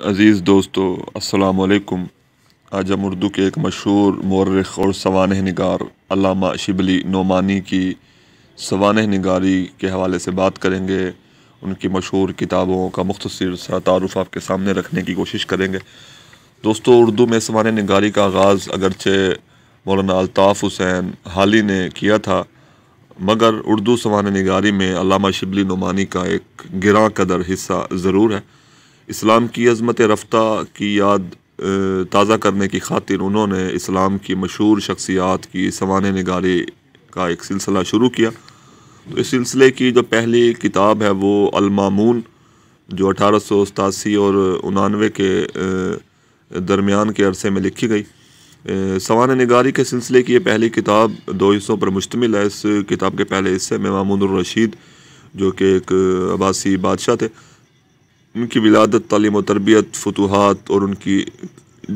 अज़ीज़ दोस्तों अस्सलाम आज हम उर्दू के एक मशहूर मौरख और सवान नगार अलामा शिबली नोमानी की सवान नगारी के हवाले से बात करेंगे उनकी मशहूर किताबों का मुख्तर सा तारफ़ आपके सामने रखने की कोशिश करेंगे दोस्तों उर्दू में सवान नगारी का आगाज़ अगरचे मौलाना अल्ताफ़ हुसैन हाली ने किया था मगर उर्दू सवान नगारी में अलामा शिबली नुमानी का एक गिरा कदर हिस्सा ज़रूर है इस्लाम की अज़मत रफ्ता की याद ताज़ा करने की खातिर उन्होंने इस्लाम की मशहूर शख्सियात की सवान नगारी का एक सिलसिला शुरू किया तो इस सिलसिले की जो पहली किताब है वो अलमामून जो अठारह सौ सतासी और उनानवे के दरमियान के अरसे में लिखी गई सवान नगारी के सिलसिले की ये पहली किताब दो हिस्सों पर मुश्तमिल है इस किताब के पहले हिस्से में मामून रशीद जो कि एक आबासी बादशाह थे उनकी विलादत तालीम और तरबियत फतूहत और उनकी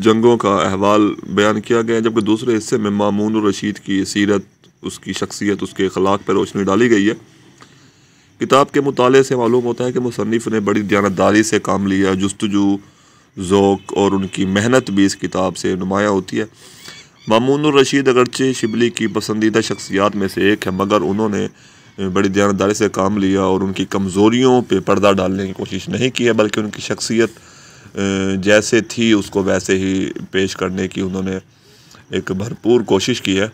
जंगों का अहवाल बयान किया गया जबकि दूसरे हिस्से में मामून रशीद की सीरत उसकी शख्सियत उसके अखलाक पर रोशनी डाली गई है किताब के मुताले से मालूम होता है कि मुसनफ़ ने बड़ी दयानतदारी से काम लिया जस्तजू ओक़ और उनकी मेहनत भी इस किताब से नुमाया होती है मामून रशीद अगरचे शिबली की पसंदीदा शख्सियात में से एक है मगर उन्होंने बड़ी दयानदारी से काम लिया और उनकी कमज़ोरियों पर पर्दा डालने की कोशिश नहीं की है बल्कि उनकी शख्सियत जैसे थी उसको वैसे ही पेश करने की उन्होंने एक भरपूर कोशिश की है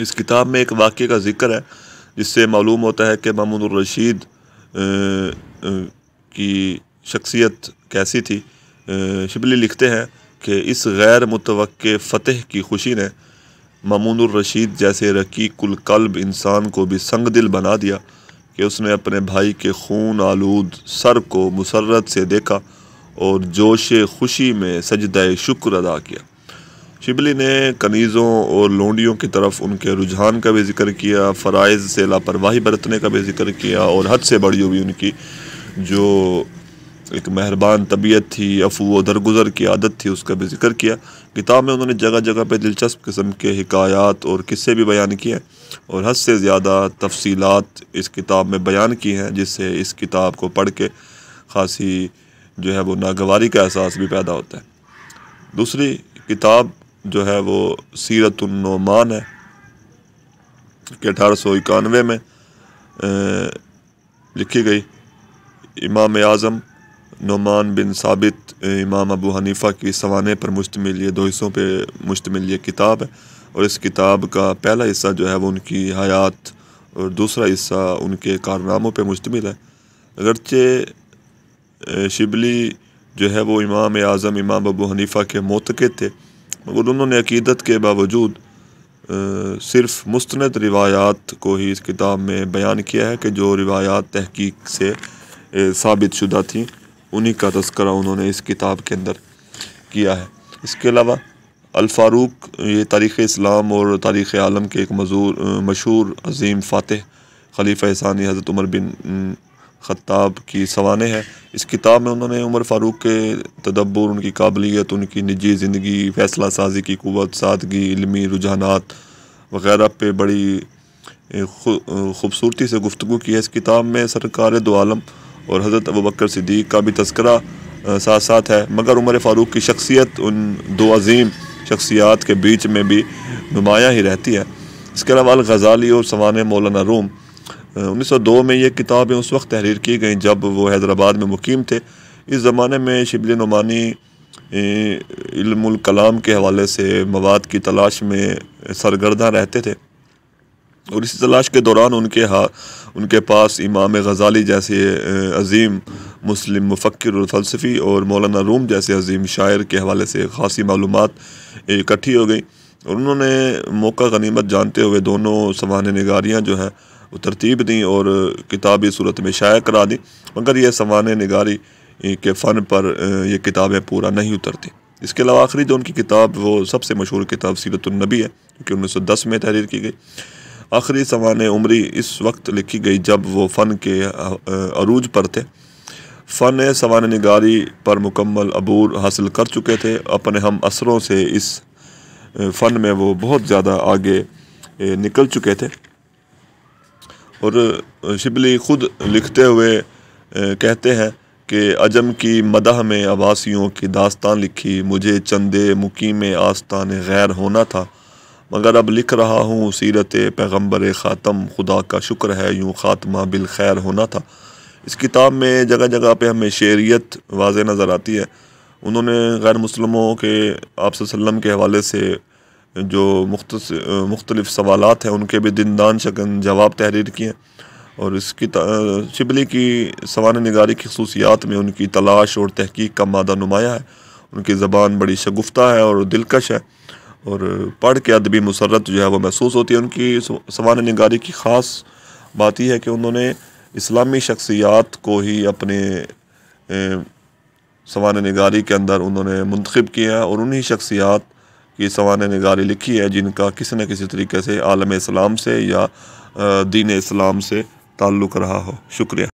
इस किताब में एक वाक्य का जिक्र है जिससे मालूम होता है कि मामून रशीद की शख्सियत कैसी थी शिबली लिखते हैं कि इस गैर मुतव फ़तेह की खुशी ने ममून रशीद जैसे कुल कल्ब इंसान को भी संग दिल बना दिया कि उसने अपने भाई के खून आलूद सर को मुसरत से देखा और जोश खुशी में सजद शुक्र अदा किया शिबली ने कनीज़ों और लोंडियों की तरफ उनके रुझान का भी जिक्र किया फ़राइज़ से लापरवाही बरतने का भी जिक्र किया और हद से बड़ी हुई उनकी जो एक मेहरबान तबीयत थी अफू व दरगुजर की आदत थी उसका भी जिक्र किया किताब में उन्होंने जगह जगह पर दिलचस्प किस्म के हकायात और किस्से भी बयान किए और हद से ज़्यादा तफसीलात इस किताब में बयान की हैं जिससे इस किताब को पढ़ के खासी जो है वो नागवारी का एहसास भी पैदा होता है दूसरी किताब जो है वो सीरत है कि अठारह सौ इक्यानवे में लिखी गई इमाम आज़म नुमान बिन साबित इमाम अबू हनीफ़ा की सवाने पर मुश्तमिल ये दो हिस्सों पर मुश्तमिल ये किताब है और इस किताब का पहला हिस्सा जो है वो उनकी हयात और दूसरा हिस्सा उनके कारनामों पर मुश्तमिल है अगरचे शिबली जो है वो इमाम आज़म इमाम अबू हनीफ़ा के मोतके थे मगर उन्होंने अकीदत के बावजूद सिर्फ मुस्ंद रिवायात को ही इस किताब में बयान किया है कि जो रिवायात तहकीक से साबित शुदा थी उन्हीं का तस्करा उन्होंने इस किताब के अंदर किया है इसके अलावा अलफारूक ये तारीख़ इस्लाम और तारीख़ आलम के एक मजूर मशहूर अजीम फ़ातह खलीफ़ एहसानी हज़रत उमर बिन ख़त्ताब की सवाने है इस किताब में उन्होंने उमर फ़ारूक के तदब्बर उनकी काबिलियत उनकी निजी ज़िंदगी फ़ैसला साजी की कुत सादगी इलमी रुझानात वगैरह पे बड़ी खूबसूरती से गुफ्तु की है इस किताब में सरकार दो आलम और हज़रत अबू बकर सिद्दीक का भी तस्करा साथ साथ है मगर उमर फ़ारूक की शख्सियत उन दो अजीम शख्सियात के बीच में भी नुमाया ही रहती है इसके अलावा गज़ाली और सवान मौलाना रूम उन्नीस सौ दो में ये किताबें उस वक्त तहरीर की गई जब वो हैदराबाद में मुकीम थे इस ज़माने में शिबल नुमानी इल्मुल कलाम के हवाले से मवाद की तलाश में सरगर्दा रहते थे और इस तलाश के दौरान उनके हाथ उनके पास इमाम गज़ाली जैसे अजीम मुस्लिम मुफक्र और फलसफ़ी और मौलाना रूम जैसे अजीम शायर के हवाले से खासी मालूम इकट्ठी हो गई और उन्होंने मौका गनीमत जानते हुए दोनों सवान नगारियाँ जो हैं वो तरतीब दी और किताबी सूरत में शाया करा दी मगर यह सवान नगारी के फ़न पर ये किताबें पूरा नहीं उतरती इसके अलावा आखिरी जो उनकी किताब वो सबसे मशहूर किताब सीरतुलनबी है क्योंकि उन्नीस सौ दस में तहरीर की गई आखिरी सवान उमरी इस वक्त लिखी गई जब वो फ़न के अरूज पर थे फ़न सवान नगारी पर मुकम्मल अबूर हासिल कर चुके थे अपने हम असरों से इस फ़न में वो बहुत ज़्यादा आगे निकल चुके थे और शिबली ख़ुद लिखते हुए कहते हैं कि अजम की मदह में आबासियों की दास्तान लिखी मुझे चंदे मुकीम आस्तान गैर होना था मगर अब लिख रहा हूँ सीरत पैगम्बर ख़ातम खुदा का शुक्र है यूँ ख़ात्मा बिल खैर होना था इस किताब में जगह जगह पर हमें शेरियत वाज नज़र आती है उन्होंने गैर मुसलमों के आप वसम के हवाले से जो मुख्त मुख्तलिफ़ सवाल हैं उनके भी दिनदान शकन जवाब तहरीर किए और इसकी शिबली की सवान नगारी की खसूसियात में उनकी तलाश और तहकीक का मादा नुमाया है उनकी ज़बान बड़ी शगुफ्ता है और दिलकश है और पढ़ के अदबी मसरत जो है वह महसूस होती है उनकी सवान नगारी की ख़ास बात यह है कि उन्होंने इस्लामी शख्सियात को ही अपने सवान नगारी के अंदर उन्होंने मंतखब किया और उन्हीं शख्सियात की सवान नगारी लिखी है जिनका किसी न किसी तरीके से आलम इस्लाम से या दीन इस्लाम से ताल्लुक़ रहा हो शुक्रिया